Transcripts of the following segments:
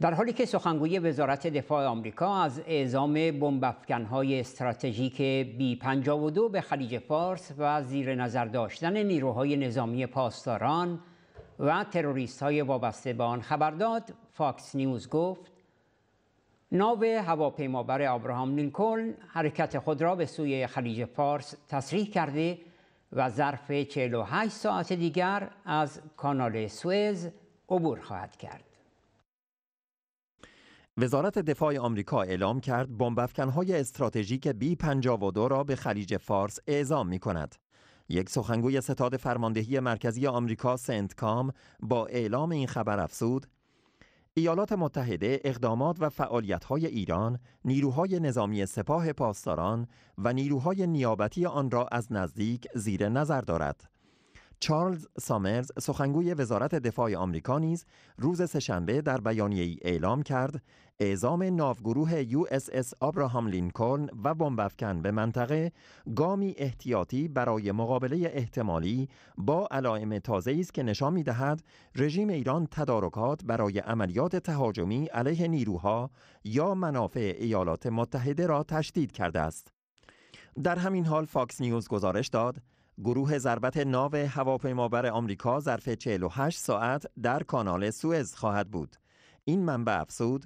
در حالی که سخنگوی وزارت دفاع آمریکا از اعزام های استراتژیک بی 52 به خلیج فارس و زیر نظر داشتن نیروهای نظامی پاسداران و تروریست های وابسته به آن خبر داد، فاکس نیوز گفت ناو هواپیمابر ابراهام لینکلن حرکت خود را به سوی خلیج فارس تصریح کرده و ظرف 48 ساعت دیگر از کانال سوئز عبور خواهد کرد. وزارت دفاع آمریکا اعلام کرد های استراتژیک بی 52 را به خلیج فارس اعزام می کند. یک سخنگوی ستاد فرماندهی مرکزی آمریکا سنت کام با اعلام این خبر افزود ایالات متحده اقدامات و فعالیت‌های ایران، نیروهای نظامی سپاه پاسداران و نیروهای نیابتی آن را از نزدیک زیر نظر دارد. چارلز سامرز سخنگوی وزارت دفاع آمریکا نیز روز سهشنبه در بیانیه ای اعلام کرد اعزام ناوگروه یو اس اس آبراهام لینکلن و بمبافکن به منطقه گامی احتیاطی برای مقابله احتمالی با علائم تازه است که نشان می‌دهد رژیم ایران تدارکات برای عملیات تهاجمی علیه نیروها یا منافع ایالات متحده را تشدید کرده است. در همین حال فاکس نیوز گزارش داد گروه ضربت ناو هواپیمابر آمریکا ظرف 48 ساعت در کانال سوئز خواهد بود. این منبع افسود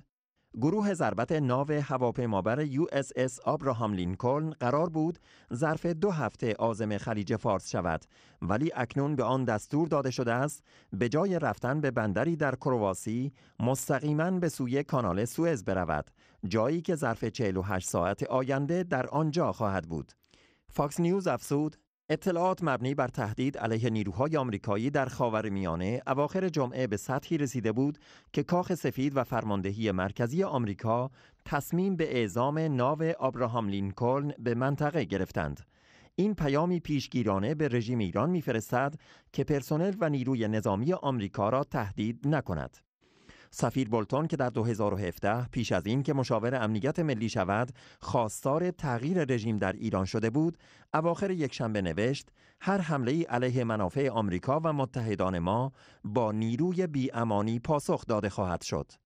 گروه ضربت ناو هواپیمابر یو اس اس آبراهام لینکلن قرار بود ظرف دو هفته آزم خلیج فارس شود ولی اکنون به آن دستور داده شده است به جای رفتن به بندری در کرواسی مستقیما به سوی کانال سوئز برود جایی که ظرف 48 ساعت آینده در آنجا خواهد بود فاکس نیوز افسود اطلاعات مبنی بر تهدید علیه نیروهای آمریکایی در خاور میانه اواخر جمعه به سطحی رسیده بود که کاخ سفید و فرماندهی مرکزی آمریکا تصمیم به اعزام ناو آبراهام لینکلن به منطقه گرفتند. این پیامی پیشگیرانه به رژیم ایران میفرستد که پرسنل و نیروی نظامی آمریکا را تهدید نکند. سفیر بولتون که در 2017 پیش از این که مشاور امنیت ملی شود خواستار تغییر رژیم در ایران شده بود اواخر یک شنبه نوشت هر حمله ای علیه منافع آمریکا و متحدان ما با نیروی بیامانی پاسخ داده خواهد شد